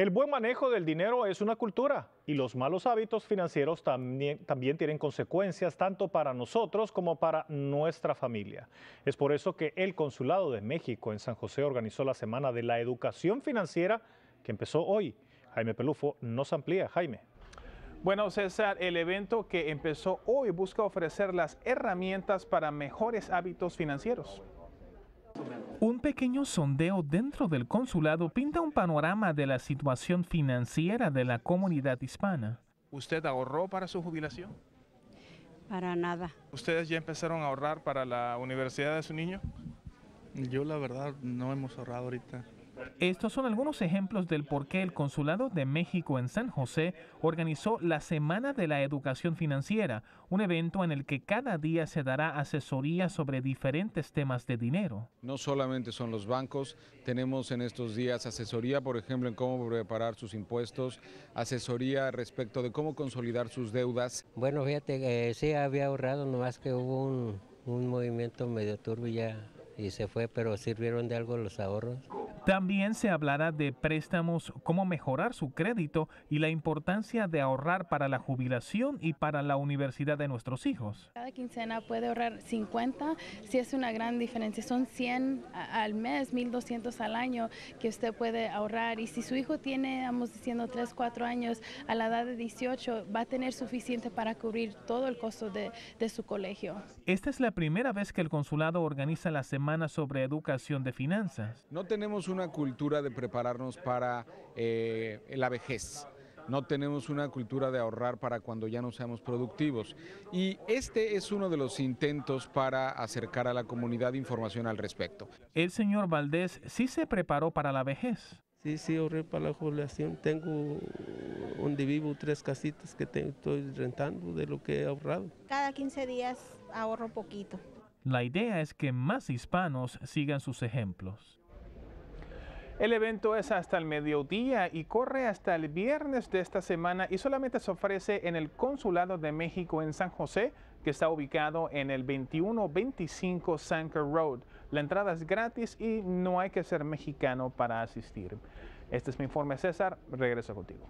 El buen manejo del dinero es una cultura y los malos hábitos financieros también, tienen consecuencias tanto para nosotros como para nuestra familia. Es por eso que el Consulado de México en San José organizó la Semana de la Educación Financiera que empezó hoy. Jaime Pelufo nos amplía. Jaime. Bueno, César, el evento que empezó hoy busca ofrecer las herramientas para mejores hábitos financieros. Un pequeño sondeo dentro del consulado pinta un panorama de la situación financiera de la comunidad hispana. ¿Usted ahorró para su jubilación? Para nada. ¿Ustedes ya empezaron a ahorrar para la universidad de su niño? Yo la verdad no hemos ahorrado ahorita. Estos son algunos ejemplos del por qué el Consulado de México en San José organizó la Semana de la Educación Financiera, un evento en el que cada día se dará asesoría sobre diferentes temas de dinero. No solamente son los bancos, tenemos en estos días asesoría, por ejemplo, en cómo preparar sus impuestos, asesoría respecto de cómo consolidar sus deudas. Bueno, fíjate, que eh, sí había ahorrado, nomás que hubo un, movimiento medio turbio y se fue, pero sirvieron de algo los ahorros. También se hablará de préstamos, cómo mejorar su crédito y la importancia de ahorrar para la jubilación y para la universidad de nuestros hijos. Cada quincena puede ahorrar 50, si es una gran diferencia, son 100 al mes, 1200 al año que usted puede ahorrar y si su hijo tiene, vamos diciendo, 3, 4 años, a la edad de 18 va a tener suficiente para cubrir todo el costo de, de su colegio. Esta es la primera vez que el consulado organiza la semana sobre educación de finanzas. No tenemos una cultura de prepararnos para eh, la vejez. No tenemos una cultura de ahorrar para cuando ya no seamos productivos. Y este es uno de los intentos para acercar a la comunidad información al respecto. El señor Valdés sí se preparó para la vejez. Sí, sí, ahorré para la jubilación. Tengo un vivo tres casitas que estoy rentando de lo que he ahorrado. Cada 15 días ahorro poquito. La idea es que más hispanos sigan sus ejemplos. El evento es hasta el mediodía y corre hasta el viernes de esta semana y solamente se ofrece en el Consulado de México en San José, que está ubicado en el 2125 Sanker Road. La entrada es gratis y no hay que ser mexicano para asistir. Este es mi informe, César. Regreso contigo.